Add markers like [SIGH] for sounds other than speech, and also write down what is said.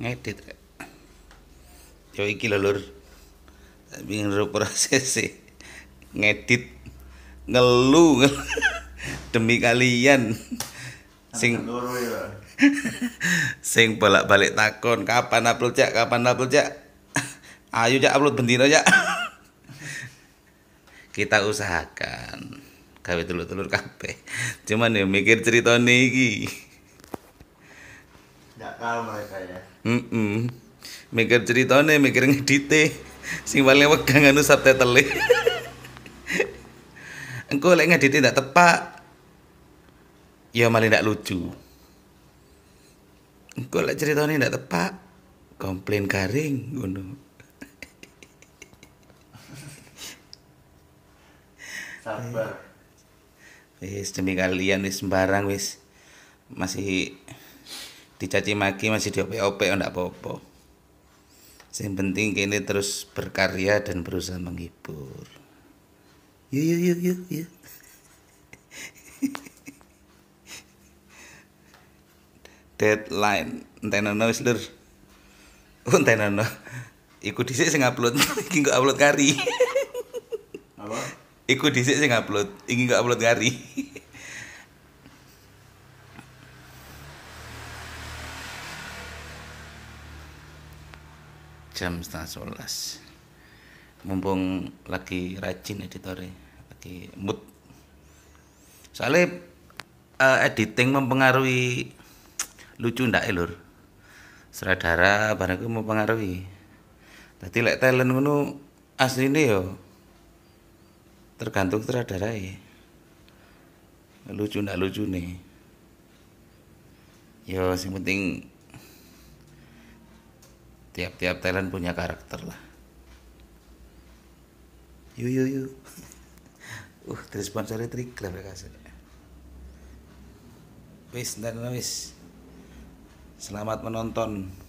ngedit yo iki lho lur bingung prosese ngedit ngelu [LAUGHS] demi kalian sing ya, [LAUGHS] sing bolak-balik takon kapan upload cak kapan upload cak [LAUGHS] ayo cak upload bendino cak kita usahakan gawe telur telur kabeh cuman ya mikir cerita niki nakal mereka ya mm -mm. mikir ceritanya mikir ngedite sing paling wegang anu subtitle [LAUGHS] engko lek ngedite ndak tepak ya malah ndak lucu engko lek ceritanya ndak tepak komplain garing ngono [LAUGHS] sabar wis demi kalian wis sembarang wis masih dicaci maki masih diopek-opek enggak apa-apa yang penting kini terus berkarya dan berusaha menghibur yuk yuk yuk yuk yuk [LAUGHS] deadline entenono wis lur entenono oh, iku dhisik sing upload [LAUGHS] iki kok upload kari apa iku dhisik sing upload iki kok upload kari [LAUGHS] jam setengah sebelas mumpung lagi rajin editor lagi mood soalnya uh, editing mempengaruhi lucu ndak elur eh, Seradara, barang mempengaruhi tadi like talent ngono ini yo ya tergantung seradara, ya e. lucu ndak lucu nih yo ya, sing penting tiap-tiap Thailand punya karakter lah yuk yuk yuk [LAUGHS] uh trik lah kasih wis dan wis selamat menonton